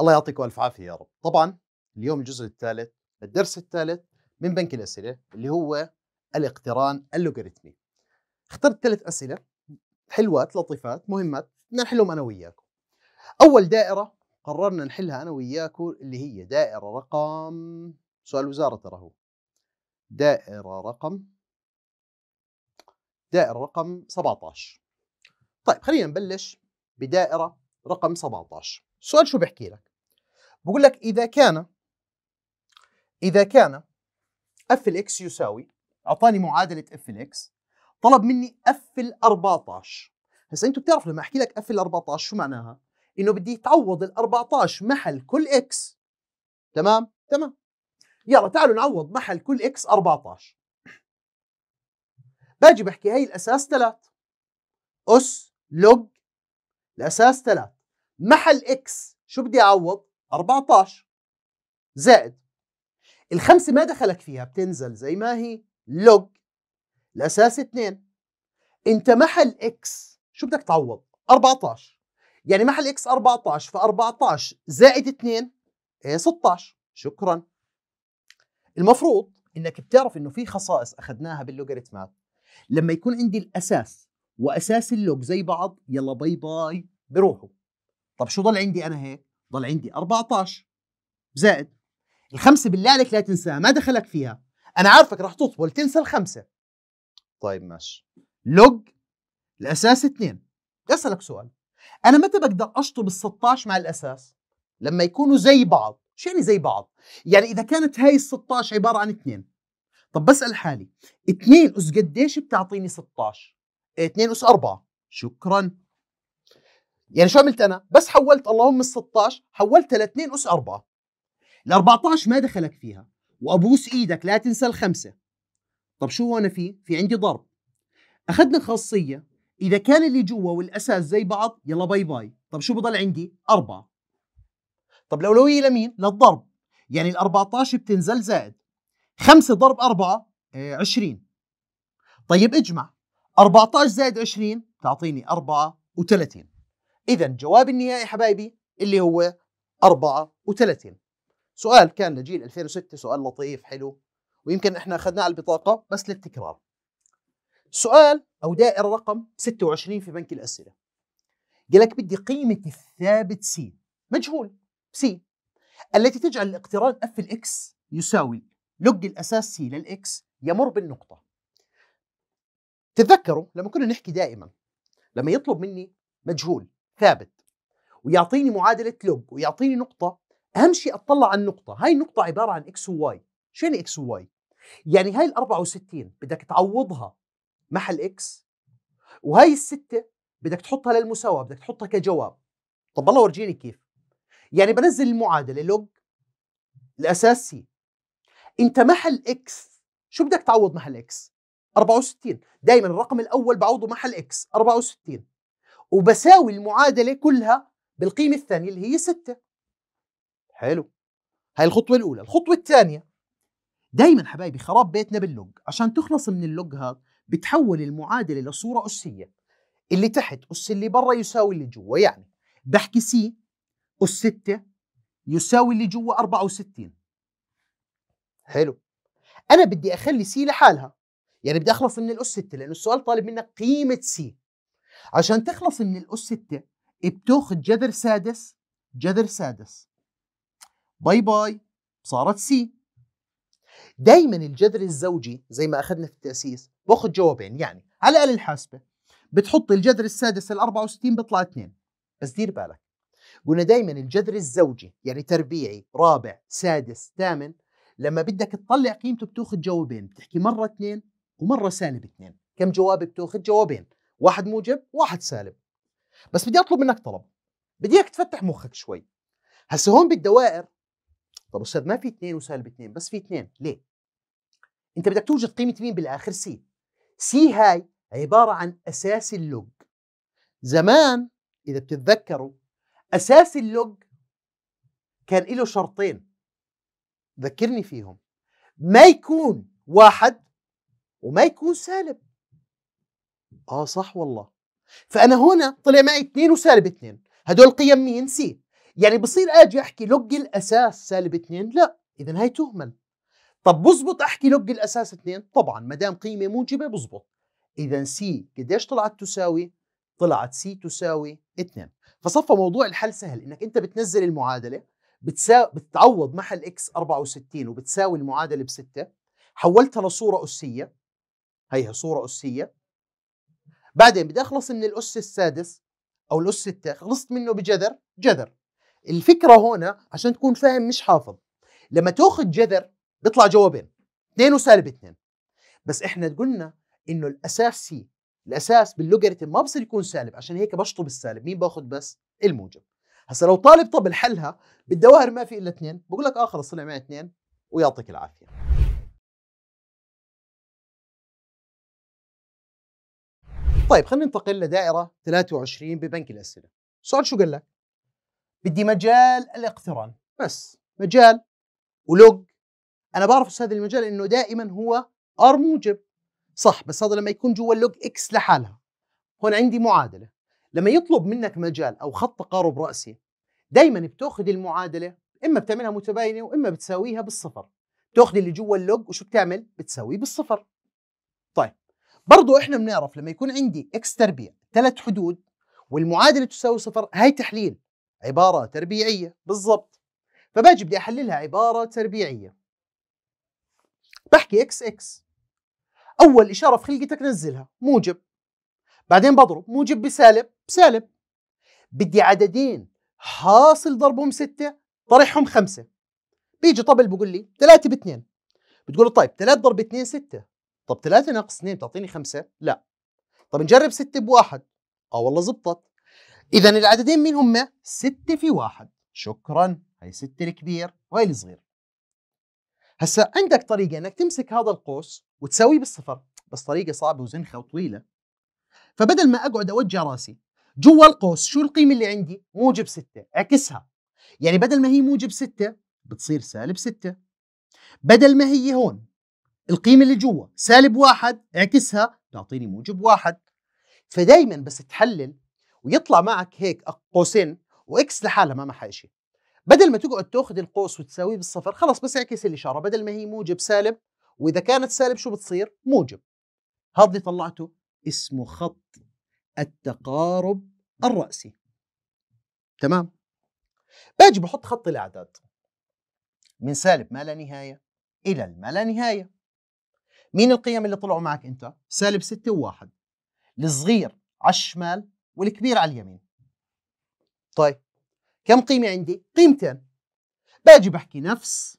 الله يعطيكم الف عافيه يا رب طبعا اليوم الجزء الثالث الدرس الثالث من بنك الاسئله اللي هو الاقتران اللوغاريتمي اخترت ثلاث اسئله حلوات لطيفات مهمات بدنا نحلهم انا وياكم اول دائره قررنا نحلها انا وياكم اللي هي دائره رقم سؤال وزاره ترى هو دائره رقم دائره رقم 17 طيب خلينا نبلش بدائره رقم 17 السؤال شو بحكي لك بقول لك إذا كان إذا كان اف الاكس يساوي أعطاني معادلة اف الاكس طلب مني اف ال 14 هسا أنتم بتعرفوا لما أحكي لك اف ال 14 شو معناها؟ إنه بدي تعوض ال 14 محل كل اكس تمام؟ تمام يلا تعالوا نعوض محل كل اكس 14 باجي بحكي هي الأساس 3 أس لوج الأساس 3 محل اكس شو بدي أعوض؟ 14 زائد الخمسة ما دخلك فيها بتنزل زي ما هي لوج الأساس 2 أنت محل إكس شو بدك تعوض 14 يعني محل إكس 14 ف14 زائد 2 إيه 16 شكرا المفروض انك بتعرف انه في خصائص اخذناها باللوغاريتمات لما يكون عندي الاساس واساس اللوج زي بعض يلا باي باي بروحوا طب شو ضل عندي انا هيك ضل عندي 14 زائد الخمسة بالله عليك لا تنساها ما دخلك فيها أنا عارفك راح تطول تنسى الخمسة طيب ماشي لوج الأساس 2 أسألك سؤال أنا متى بقدر أشطب ال 16 مع الأساس؟ لما يكونوا زي بعض شو يعني زي بعض؟ يعني إذا كانت هاي ال 16 عبارة عن 2 طب بسأل حالي 2 أس قديش بتعطيني 16؟ 2 أس 4 شكراً يعني شو عملت انا بس حولت اللهم ال 16 حولتها ل 2 اس 4 ال 14 ما دخلك فيها وابوس ايدك لا تنسى الخمسه طب شو هون في؟ في عندي ضرب اخذنا خاصيه اذا كان اللي جوا والاساس زي بعض يلا باي باي طب شو بضل عندي أربعة طب الأولوية لمين للضرب يعني ال14 بتنزل زائد 5 ضرب 4 20 آه، طيب اجمع 14 زائد 20 تعطيني 34 إذا جواب النهائي حبايبي اللي هو 34 سؤال كان لجيل 2006 سؤال لطيف حلو ويمكن احنا اخذناه على البطاقة بس للتكرار سؤال أو دائرة رقم 26 في بنك الأسئلة قال لك بدي قيمة الثابت سي مجهول سي التي تجعل الاقتران اف الاكس يساوي لوج الاساس سي للاكس يمر بالنقطه تتذكروا لما كنا نحكي دائما لما يطلب مني مجهول ثابت ويعطيني معادله لوج ويعطيني نقطه اهم شيء اطلع على النقطه هاي النقطه عباره عن اكس وواي شو يعني اكس وواي يعني هاي ال 64 بدك تعوضها محل اكس وهاي الستة بدك تحطها للمساواة بدك تحطها كجواب طب الله ورجيني كيف يعني بنزل المعادلة لوج الأساسي أنت محل إكس شو بدك تعوض محل إكس 64 دائما الرقم الأول بعوضه محل إكس 64 وبساوي المعادله كلها بالقيمه الثانيه اللي هي 6 حلو هاي الخطوه الاولى الخطوه الثانيه دائما حبايبي خراب بيتنا باللوج عشان تخلص من اللوج هذا بتحول المعادله لصوره اسيه اللي تحت اس اللي برا يساوي اللي جوا يعني بحكي سي اس 6 يساوي اللي جوا 64 حلو انا بدي اخلي سي لحالها يعني بدي اخلص من الاس 6 لانه السؤال طالب منك قيمه سي عشان تخلص من الأس 6 بتاخذ جذر سادس جذر سادس باي باي صارت سي دايما الجذر الزوجي زي ما أخذنا في التأسيس باخذ جوابين يعني على الآلة الحاسبة بتحط الجذر السادس ال 64 بيطلع 2 بس دير بالك قلنا دايما الجذر الزوجي يعني تربيعي رابع سادس ثامن لما بدك تطلع قيمته بتاخذ جوابين بتحكي مرة اثنين ومرة سالب اثنين كم جواب بتاخذ جوابين واحد موجب واحد سالب بس بدي اطلب منك طلب بدي اياك تفتح مخك شوي هسه هون بالدوائر طب استاذ ما في اثنين وسالب اثنين بس في اثنين ليه انت بدك توجد قيمه مين بالاخر سي سي هاي عباره عن اساس اللوج زمان اذا بتتذكروا اساس اللوج كان له شرطين ذكرني فيهم ما يكون واحد وما يكون سالب اه صح والله فانا هنا طلع معي 2 وسالب 2 هدول قيم مين سي يعني بصير اجي احكي لوج الاساس سالب 2 لا اذا هاي تهمل طب بزبط احكي لوج الاساس 2 طبعا ما دام قيمه موجبه بزبط اذا سي قديش طلعت تساوي طلعت سي تساوي 2 فصفى موضوع الحل سهل انك انت بتنزل المعادله بتسا... بتعوض محل اكس 64 وبتساوي المعادله ب 6 حولتها لصوره اسيه هيها صوره اسيه بعدين بدي اخلص من الأس السادس أو الأس التالت خلصت منه بجذر جذر الفكرة هنا عشان تكون فاهم مش حافظ لما تاخذ جذر بيطلع جوابين 2 وسالب 2 بس احنا قلنا انه الاساس الاساس باللوغاريتم ما بصير يكون سالب عشان هيك بشطب السالب مين باخذ بس الموجب هسا لو طالب طب الحلها بالدوائر ما في الا اثنين بقول لك اه خلص طلع معي اثنين ويعطيك العافيه طيب خلينا ننتقل لدائرة 23 ببنك الأسئلة السؤال شو قال لك؟ بدي مجال الاقتران بس مجال ولوج أنا بعرف أستاذ المجال إنه دائما هو ار موجب صح بس هذا لما يكون جوا اللوج اكس لحالها هون عندي معادلة لما يطلب منك مجال أو خط تقارب رأسي دائما بتاخذ المعادلة إما بتعملها متباينة وإما بتساويها بالصفر بتاخذ اللي جوا اللوج وشو بتعمل؟ بتساويه بالصفر طيب برضو احنا بنعرف لما يكون عندي اكس تربيع ثلاث حدود والمعادله تساوي صفر هاي تحليل عباره تربيعيه بالضبط فباجي بدي احللها عباره تربيعيه بحكي اكس اكس اول اشاره في خلقتك نزلها موجب بعدين بضرب موجب بسالب بسالب بدي عددين حاصل ضربهم ستة طرحهم خمسة بيجي طبل بقول لي ثلاثة باثنين بتقول طيب ثلاثة ضرب اثنين ستة طب 3 ناقص 2 بتعطيني 5 لا طب نجرب 6 بواحد اه والله زبطت اذا العددين مين هم 6 في 1 شكرا هي 6 الكبير وهي الصغير هسا عندك طريقه انك تمسك هذا القوس وتساويه بالصفر بس طريقه صعبه وزنخه وطويله فبدل ما اقعد اوجع راسي جوا القوس شو القيمه اللي عندي موجب 6 اعكسها يعني بدل ما هي موجب 6 بتصير سالب 6 بدل ما هي هون القيمة اللي جوا سالب واحد اعكسها تعطيني موجب واحد فدايما بس تحلل ويطلع معك هيك قوسين واكس لحالها ما معها شيء بدل ما تقعد تاخذ القوس وتساويه بالصفر خلص بس اعكس الاشاره بدل ما هي موجب سالب واذا كانت سالب شو بتصير موجب هذا اللي طلعته اسمه خط التقارب الراسي تمام باجي بحط خط الاعداد من سالب ما لا نهايه الى ما لا نهايه مين القيم اللي طلعوا معك انت؟ سالب 6 وواحد الصغير على الشمال والكبير على اليمين طيب كم قيمة عندي؟ قيمتين باجي بحكي نفس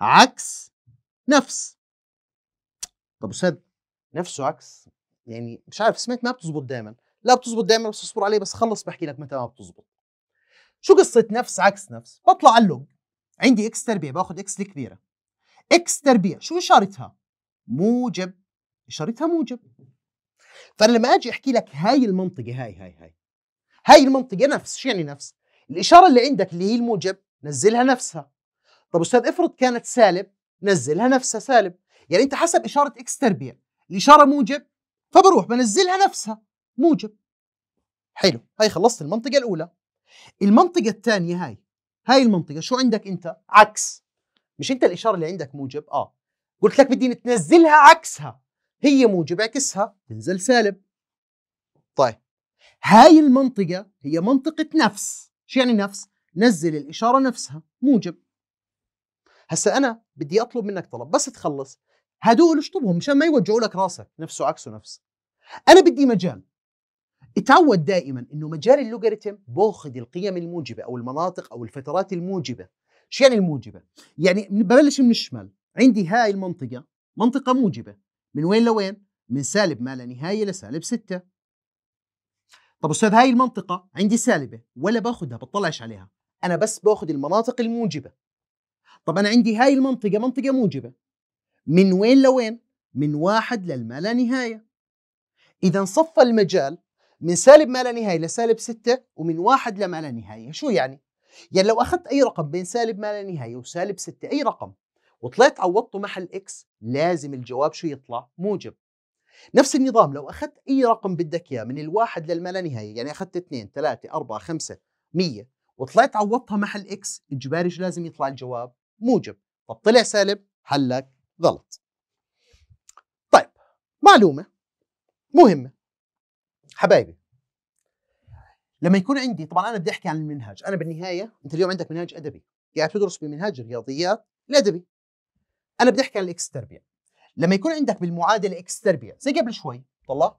عكس نفس طب استاذ نفسه عكس يعني مش عارف سمعت ما بتزبط دائما لا بتزبط دائما بس اصبر عليه بس خلص بحكي لك متى ما بتزبط شو قصة نفس عكس نفس؟ بطلع على اللوج عندي اكس تربيع باخذ اكس الكبيرة اكس تربيع شو اشارتها؟ موجب اشارتها موجب فانا لما اجي احكي لك هاي المنطقه هاي هاي هاي هاي المنطقه نفس شو يعني نفس؟ الاشاره اللي عندك اللي هي الموجب نزلها نفسها طب استاذ افرض كانت سالب نزلها نفسها سالب يعني انت حسب اشاره اكس تربيع الاشاره موجب فبروح بنزلها نفسها موجب حلو هاي خلصت المنطقه الاولى المنطقه الثانيه هاي هاي المنطقه شو عندك انت عكس مش انت الاشاره اللي عندك موجب اه قلت لك بدي تنزلها عكسها هي موجب عكسها تنزل سالب طيب هاي المنطقة هي منطقة نفس شو يعني نفس؟ نزل الإشارة نفسها موجب هسا أنا بدي أطلب منك طلب بس تخلص هدول اشطبهم مشان ما يوجعوا لك راسك نفسه عكسه نفس أنا بدي مجال اتعود دائما انه مجال اللوغاريتم باخذ القيم الموجبه او المناطق او الفترات الموجبه شو يعني الموجبه يعني ببلش من الشمال عندي هاي المنطقه منطقه موجبه من وين لوين من سالب ما لا نهايه لسالب ستة طب استاذ هاي المنطقه عندي سالبه ولا باخذها بطلعش عليها انا بس باخذ المناطق الموجبه طب انا عندي هاي المنطقه منطقه موجبه من وين لوين من واحد للما لا نهايه اذا صفى المجال من سالب ما لا نهايه لسالب ستة ومن واحد لما لا نهايه شو يعني يعني لو اخذت اي رقم بين سالب ما لا نهايه وسالب 6 اي رقم وطلعت عوضته محل اكس لازم الجواب شو يطلع موجب نفس النظام لو اخذت اي رقم بدك اياه من الواحد للما لا نهايه يعني اخذت 2 3 4 5 100 وطلعت عوضتها محل اكس اجباري شو لازم يطلع الجواب موجب طب طلع سالب حلك غلط طيب معلومه مهمه حبايبي لما يكون عندي طبعا انا بدي احكي عن المنهج انا بالنهايه انت اليوم عندك منهج ادبي قاعد تدرس بمنهج الرياضيات الادبي انا بدي احكي عن الاكس تربيع لما يكون عندك بالمعادله اكس تربيع زي قبل شوي طلع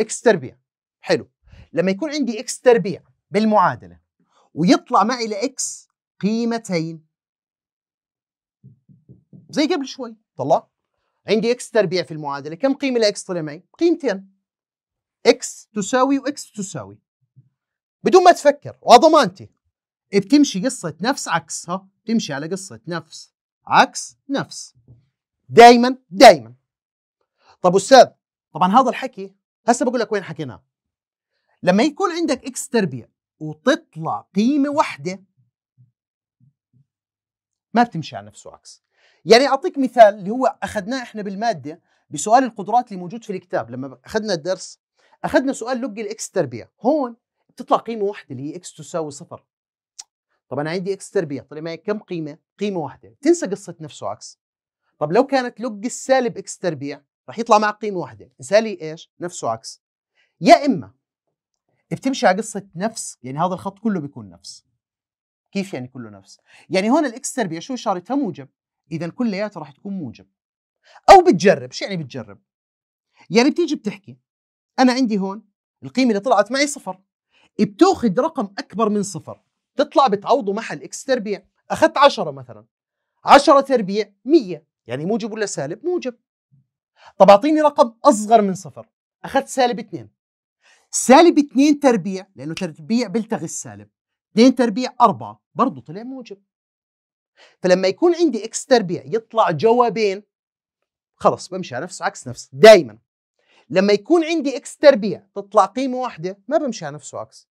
اكس تربيع حلو لما يكون عندي اكس تربيع بالمعادله ويطلع معي لاكس قيمتين زي قبل شوي طلع عندي اكس تربيع في المعادله كم قيمه لاكس طلع معي قيمتين اكس تساوي واكس تساوي بدون ما تفكر وضمانتي إيه، بتمشي قصة نفس عكسها تمشي على قصة نفس عكس نفس دايما دايما طب أستاذ طبعا هذا الحكي هسه بقول لك وين حكيناه لما يكون عندك اكس تربيع وتطلع قيمة واحدة ما بتمشي على نفسه عكس يعني أعطيك مثال اللي هو أخذناه إحنا بالمادة بسؤال القدرات اللي موجود في الكتاب لما أخذنا الدرس أخذنا سؤال لق الإكس تربية هون تطلع قيمه واحده اللي هي اكس تساوي صفر طب انا عندي اكس تربيع طلع معي كم قيمه قيمه واحده تنسى قصه نفسه عكس طب لو كانت لوج السالب اكس تربيع رح يطلع معك قيمه واحده لي ايش نفسه عكس يا اما بتمشي على قصه نفس يعني هذا الخط كله بيكون نفس كيف يعني كله نفس يعني هون الاكس تربيع شو اشارتها موجب اذا كلياتها رح تكون موجب او بتجرب شو يعني بتجرب يعني بتيجي بتحكي انا عندي هون القيمه اللي طلعت معي صفر بتاخذ رقم اكبر من صفر تطلع بتعوضه محل اكس تربيع اخذت 10 مثلا 10 تربيع 100 يعني موجب ولا سالب موجب طب اعطيني رقم اصغر من صفر اخذت سالب 2 سالب 2 تربيع لانه تربيع بيلتغي السالب 2 تربيع 4 برضه طلع موجب فلما يكون عندي اكس تربيع يطلع جوابين خلص بمشي على نفس عكس نفس دائما لما يكون عندي اكس تربيع تطلع قيمه واحده ما بمشي على نفسه عكس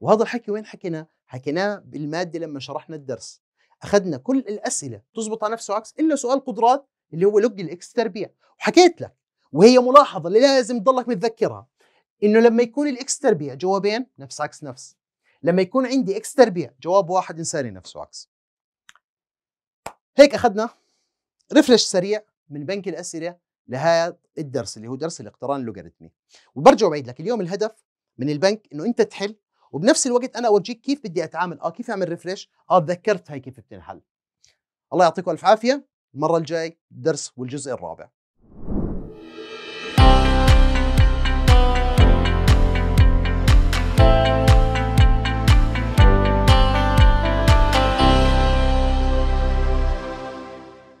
وهذا الحكي وين حكيناه حكيناه بالماده لما شرحنا الدرس اخذنا كل الاسئله تزبط على نفسه عكس الا سؤال قدرات اللي هو لوج الاكس تربيع وحكيت لك وهي ملاحظه اللي لازم تضلك متذكرها انه لما يكون الاكس تربيع جوابين نفس عكس نفس لما يكون عندي اكس تربيع جواب واحد انساني نفسه عكس هيك اخذنا رفلش سريع من بنك الاسئله لهذا الدرس اللي هو درس الاقتران اللوغاريتمي وبرجع بعيد لك اليوم الهدف من البنك انه انت تحل وبنفس الوقت انا اورجيك كيف بدي اتعامل اه كيف اعمل ريفريش اه تذكرت هاي كيف بتنحل الله يعطيكم الف عافيه المره الجاي الدرس والجزء الرابع